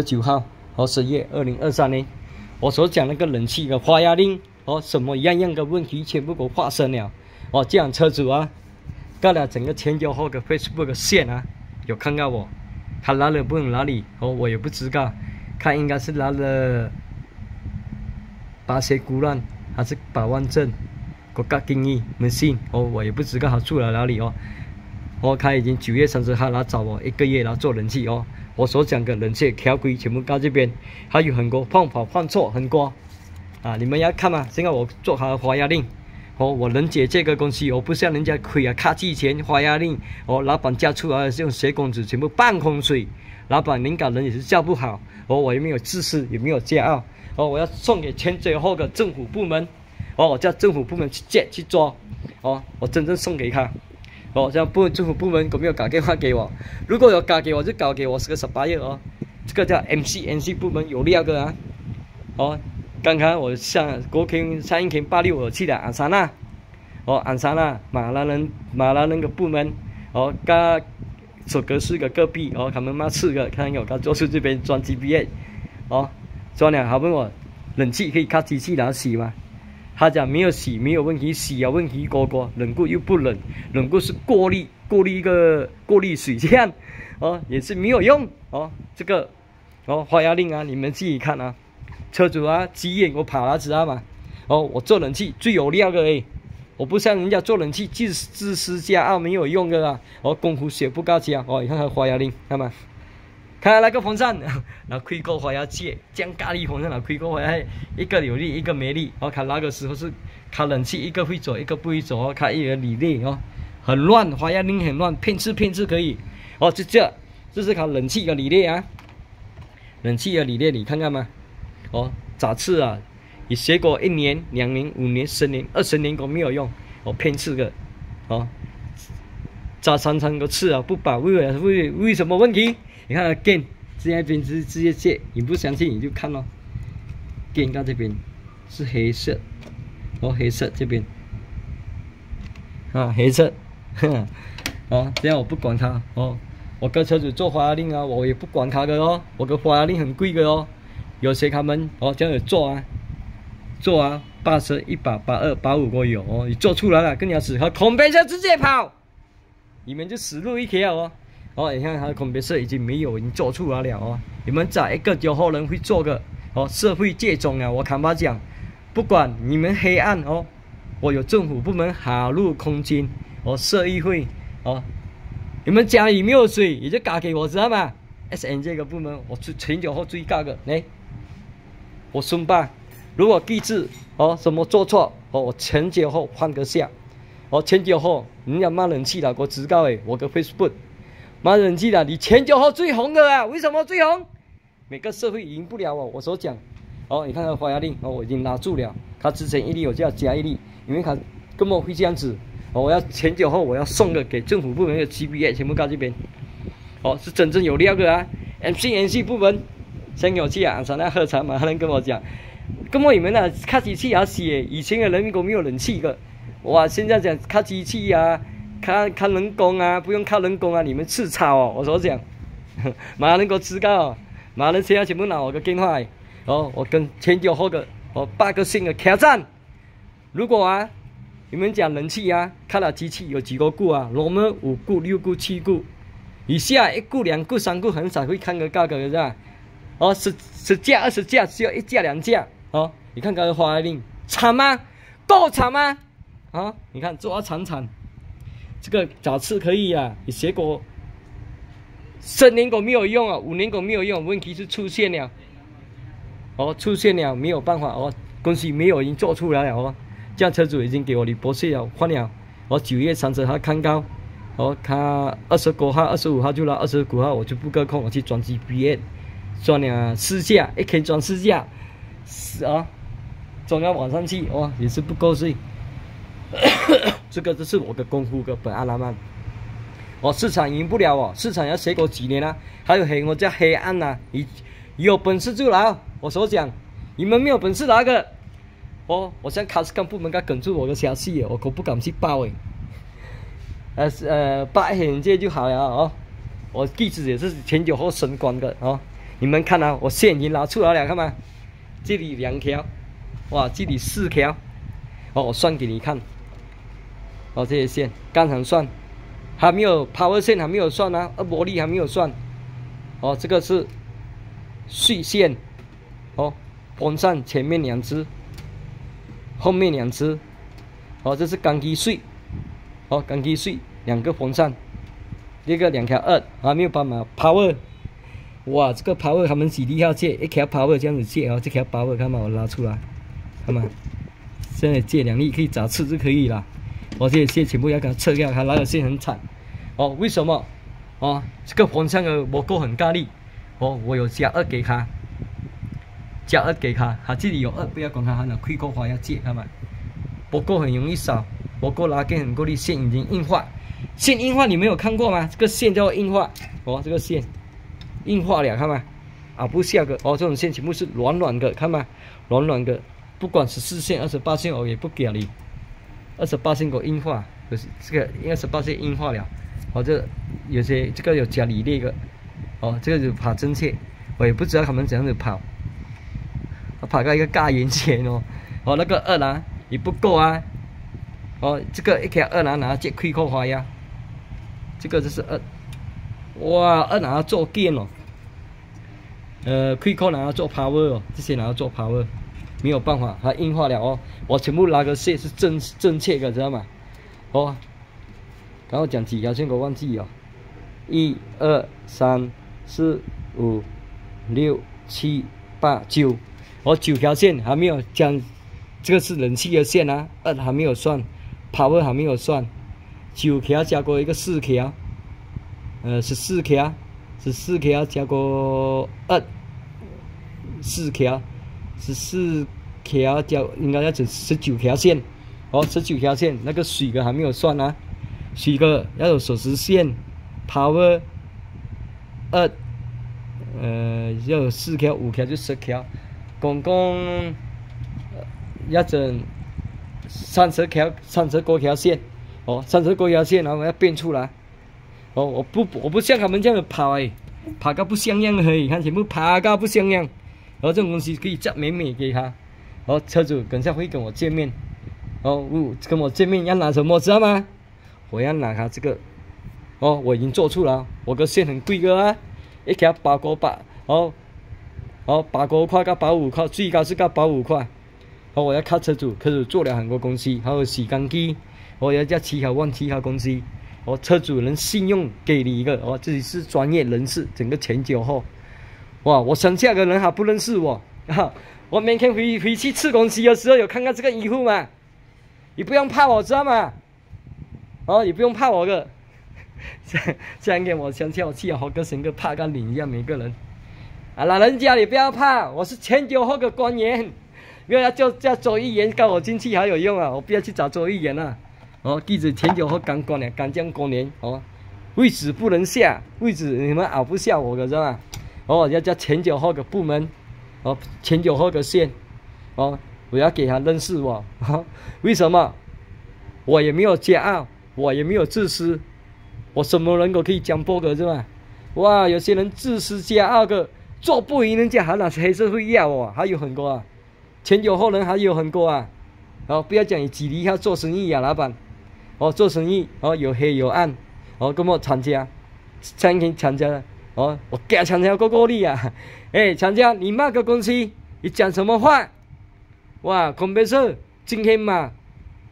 十九号和十月二零二三年，我所讲那个冷气的花压令和什么样样的问题全部都发生了哦。这样车主啊，到了整个前脚后个 Facebook 线啊，有看到我，他哪了不哪里哦，我也不知道。他应该是拿了巴西古兰还是百万镇我家诉你没信哦，我也不知道他住在哪里哦。哦，他已经九月三十号来找我一个月来做冷气哦。我所讲的冷血条规全部到这边，还有很多犯法犯错很多，啊！你们要看嘛？现在我做好了发押令，哦，我能解这个公司，我不像人家亏啊，卡借钱发押令，哦，老板嫁出来的这种血工资全部半空水，老板领导人也是叫不好，哦，我也没有自私？也没有骄傲？哦，我要送给前最后的政府部门，哦，我叫政府部门去借去抓，哦，我真正送给他。哦，这样部政府部门有没有打电话给我？如果有打给我，就打给我，是个十八页哦。这个叫 MC，MC 部门有料个啊。哦，刚刚我上国庆三一天八六，我去的安沙那。哦，安沙那马拉人马拉人个部门。哦，刚做格四个隔壁哦，他们妈四个，看有我刚做是这边装 G B A。哦，装了，好问我冷气可以开机然后洗吗？他讲没有洗没有问题，洗啊问题哥哥冷过又不冷，冷过是过滤过滤一个过滤水这样，哦也是没有用哦，这个哦花压令啊你们自己看啊，车主啊急眼我跑了知道吗？哦我做冷气最有料个哎，我不像人家做冷气自自私加啊没有用的啦，哦功夫学不高级啊，哦你看他花压令看嘛。看，来个风扇，那亏过花要借，将咖喱风扇那亏过，哎，一个有力，一个没力。哦，看那个时候是，开冷气一个会走，一个不会走哦，看一个里裂哦，很乱，花妖拎很乱，偏吃偏吃可以。哦，就这这是开冷气的里裂啊，冷气的里裂，你看看嘛。哦，咋吃啊，你学过一年、两年、五年、十年、二十年都没有用，哦，偏吃个，哦，炸三三都吃啊，不保胃为为什么问题？你看，建这边是直接借，你不相信你就看喽。建到这边是黑色，哦，黑色这边啊，黑色，啊，这样我不管他哦。我跟车主做花令啊，我也不管他的哦。我的花令很贵的哦。有谁他们哦这样做啊？做啊，八十、一百、八二、八五，我有哦。你做出来了，更加适合。空白车直接跑，你们就死路一条哦。哦，你看他的空别社已经没有人做出来了哦。你们找一个有后人会做的哦，社会界中啊，我坦白讲，不管你们黑暗哦，我有政府部门、哈入空间，哦、社议会哦。你们家里没有水，你就交给我知道吗 s n 这个部门，我是前后后最交个来，我孙吧。如果第二次哦，什么做错哦，我前前后换个下哦，前前后你要骂人气了，我只道诶，我个 Facebook。蛮人气的，你前脚后最红的啊？为什么最红？每个社会赢不了我，我所讲。哦，你看看黄亚令，哦，我已经拉住了，他之前一粒，我要加一粒，因为他根本会这样子。哦，我要前九后，我要送个给政府部门的 GPA，全部到这边。哦，是真正有料的啊！MC n c 部门先有气啊！上那喝茶嘛，他能跟我讲，根本你们那靠机器啊、死的，以前的人民公没有人气的，哇，现在讲靠机器啊。看看人工啊，不用靠人工啊！你们吃草哦，我样，哼，马能够知道，马能现在全部拿我的电话，哦，我跟前脚后的，我八个姓的挑战。如果啊，你们讲人气啊，看了机器有几个股啊？我们五股、六股、七股，以下一股、两股、三股很少会看个价格是吧？哦，十十架、二十架，只要一架、两架哦，你看刚才花玲惨吗？够惨吗？啊！你看做啊惨惨。这个早吃可以呀，结果三年狗没有用啊，五年狗没有用，问题是出现了，哦，出现了没有办法哦，恭喜没有人做出来了哦，这样车主已经给我里博士了，换了，我九月三十号看高，哦，他二十五号二十五号就来，二十五号我就不够空，我去装机 B N，装了四架，一天装四架，是啊，装到晚上去哦，也是不够睡。这个就是我的功夫哥本阿拉曼，哦，市场赢不了哦，市场要写过几年啊？还有黑我叫黑暗呐，有本事就来哦！我所讲，你们没有本事哪个？哦，我想卡斯康部门该梗住我的消息，我可不敢去报哎。呃呃，八险借就好了哦。我地址也是前九后升官的哦。你们看啊，我现金拿出来两个吗？这里两条，哇，这里四条，哦，我算给你看。哦，这些线，刚才算，还没有 power 线还没有算呢，呃，波力还没有算。哦，这个是续线，哦，风扇前面两只，后面两只。哦，这是钢机碎，哦，钢机碎，两个风扇，一个两条二还没有帮忙 power。哇，这个 power 他们几要借，一条 power 这样子借哦，这条 power 看把我拉出来，看嘛，现在借两粒可以砸刺就可以了。我这些线全部要给它撤掉，它拉的线很惨。哦，为什么？哦，这个方向的毛够很大力。哦，我有加二给他，加二给他，他这里有二，不要管它，他能亏个花要借，看嘛。毛够很容易少，毛够拉根很够力，线已经硬化。线硬化你没有看过吗？这个线叫硬化。哦，这个线硬化了，看嘛。啊，不下个。哦，这种线全部是软软的，看嘛，软软的。不管是四线、二十八线，我也不给你。二十八星果硬化，可是这个二十八是硬化了。哦，这有些这个有加里那个，哦，这个就跑真线，我也不知道他们怎样子跑。他跑到一个大圆圈哦，哦，那个二郎也不够啊。哦，这个一条二郎拿后亏口花呀，这个就是二，哇，二蓝做剑哦，呃，亏口拿要做 power 哦，这些拿要做 power，没有办法，它硬化了哦。我全部拉个线是正正确的知道吗？哦，然后讲几条线我忘记哦，一二三四五六七八九，我九条线还没有讲，这个是人气的线啊，二还没有算，跑位还没有算，九条加过一个四条，呃十四条，十四条加过二四条，十四。条叫应该要整十九条线，哦，十九条线，那个水哥还没有算啊。水哥要有手持线，power 二，呃要有四条五条就十条，总共呃、要整三十条三十多条线，哦，三十多条线，然后要变出来。哦，我不我不像他们这样跑诶，跑个不样应诶，看全部跑个不像样。然后这种东西可以赚美美给他。哦，车主，等下会跟我见面。哦，跟我见面要拿什么，知道吗？我要拿他这个。哦，我已经做出了。我个线很贵个啊，一条八块八。哦，哦，八块块到八五块，最高是到八五块。哦，我要看车主，车主做了很多公司，还有洗干机。我要叫七号问其他公司。哦，车主能信用给你一个。哦，这里是专业人士，整个全交后，哇，我身价的人还不认识我。我明天回回去吃东西的时候，有看到这个衣服嘛？你不用怕，我知道吗？哦，你不用怕我的。这样天，我想起我去好跟神个帕个岭一样，每个人啊，老人家你不要怕，我是前九号的官员，不要叫叫周议员告我进去还有用啊！我不要去找周议员了。哦，地址前九号钢管的赣将过年哦，位置不能下，位置你们熬不下我个知道嘛？哦，要叫前九号的部门。哦，前九后个线，哦，不要给他认识我，为什么？我也没有骄傲，我也没有自私，我什么人都可以讲破格是吧？哇，有些人自私骄傲个，做不赢人家还是黑社会要我，还有很多啊，前九后人还有很多啊。哦，不要讲你只留下做生意啊，老板，哦，做生意哦，有黑有暗，哦，跟我参加，参经参加哦，我给厂家哥过你啊，哎，厂家，你那个公司，你讲什么话？哇，可不是，今天嘛，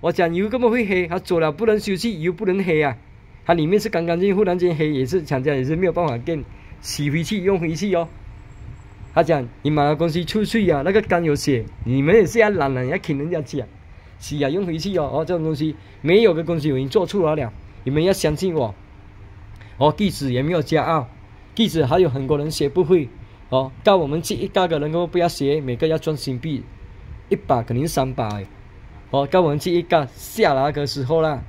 我讲油这么会黑，他做了不能休息，油不能黑啊，它里面是干干净，忽然间黑也是，厂家也是没有办法跟洗回去用回去哦。他讲，你买个公司出去呀，那个肝有血，你们也是要懒懒，要请人家讲，洗呀用回去哦。哦，这种东西没有个公司有人做出来了，你们要相信我。哦，地址也没有加啊。弟子还有很多人学不会，哦，教我们去一个个人，跟我不要学，每个要赚新币，一百肯定三百，哦，教我们去一个下来的个时候啦，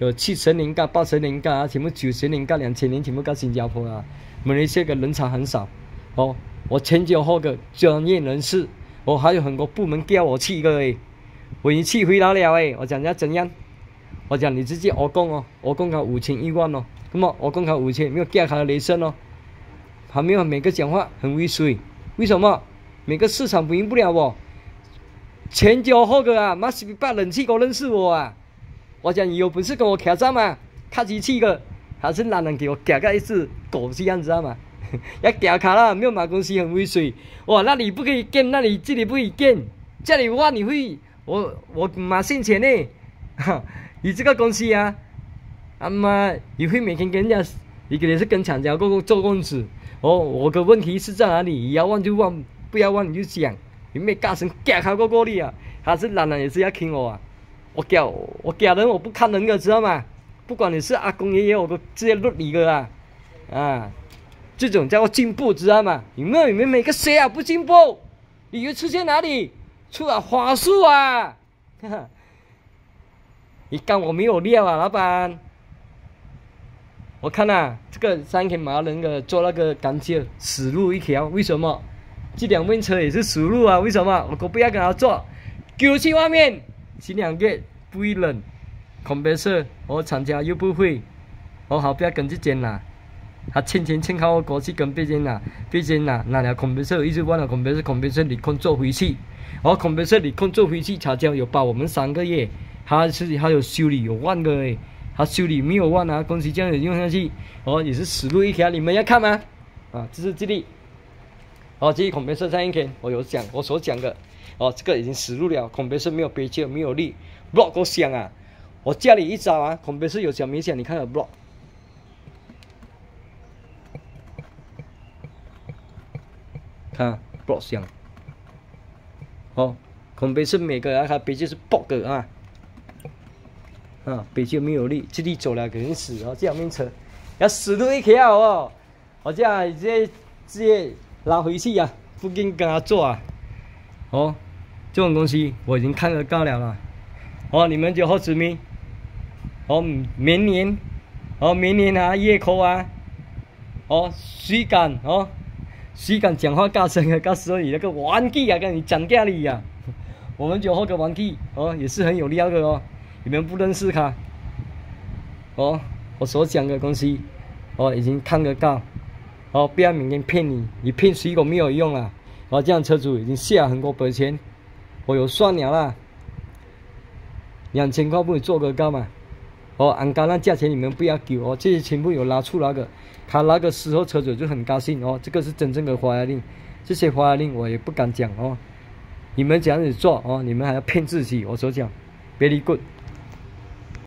有七十年干，八十年干，啊，全部九十年干，两千年全部到新加坡啊，每年去的人才很少，哦，我前脚后个专业人士，我还有很多部门叫我去个诶，我一去回来了诶，我讲要怎样？我讲你直接我讲哦，我讲他五千一万哦，那么我讲他五千，没有加的雷声哦。还没有每个讲话很威水，为什么？每个市场赢不了我，前脚后的啊，马氏八冷气狗认识我啊！我讲你有本事跟我挑战嘛？看机器个，还是让人给我搞个一次狗这样子嘛？要搞卡了，没有马公司很威水哇！那里不可以建，那里这里不可以建，这里话你会，我我马姓钱呢？哈，你这个公司啊，阿妈你会每天跟人家，你肯定是跟厂家做过做工资。哦，我的问题是在哪里？要问就问，不要问你就讲。有没有搞成隔好过过你啊？还是男人也是要听我啊？我屌，我屌人，我不看人的，知道吗？不管你是阿公爷爷，我都直接录你个啊！啊，这种叫做进步，知道吗？有没有？有没有？个谁啊？不进步？理由出现哪里？出了花术啊！哈哈，你讲我没有料啊，老板。我看呐，这个三天马人个做那个钢桥死路一条。为什么？这两轮车也是死路啊？为什么？我不要跟他做，丢去外面骑两个不会冷，恐别说我厂家又不会，我好不要跟这间啦。他欠钱欠靠我过去跟别人呐，别人呐，哪条恐别说，一直我那恐别说，恐别说你空坐回去，我恐别说你空坐回去，他就有包我们三个月，他是还有修理有万个。诶。他修理没有忘啊，公司这样子用下去，哦，也是死路一条。你们要看吗？啊，这是这里，哦，这一孔别色差一天，我有讲我所讲的，哦，这个已经死路了，孔别色没有悲剧，没有力，block 多响啊！我家里一招啊，孔别色有小明显，你看有 block，看 block 响，哦，孔别是每个啊，它悲剧是 block 啊。啊，北京没有力，这里走了给人死哦，这两面扯，要死都一我这哦，直接直接拉回去啊，不跟跟他做啊，哦，这种东西我已经看得到了了，哦，你们就好子咪，哦，明年，哦，明年啊，月考啊，哦，谁敢哦，谁敢讲话大声啊，告诉你那个玩具啊跟你涨价哩呀，我们就换个玩具哦，也是很有料的哦。你们不认识他，哦，我所讲的东西，我已经看得到，哦，不要明天骗你，你骗十个没有用啊，哦，这样车主已经下很多本钱，哦，有算了啦，两千块不也做个够嘛，哦，按高那价钱你们不要给哦，这些全部有拉出那个，他那个时候车主就很高兴哦，这个是真正的花言令，这些花言令我也不敢讲哦，你们这样子做哦，你们还要骗自己，我所讲，别理棍。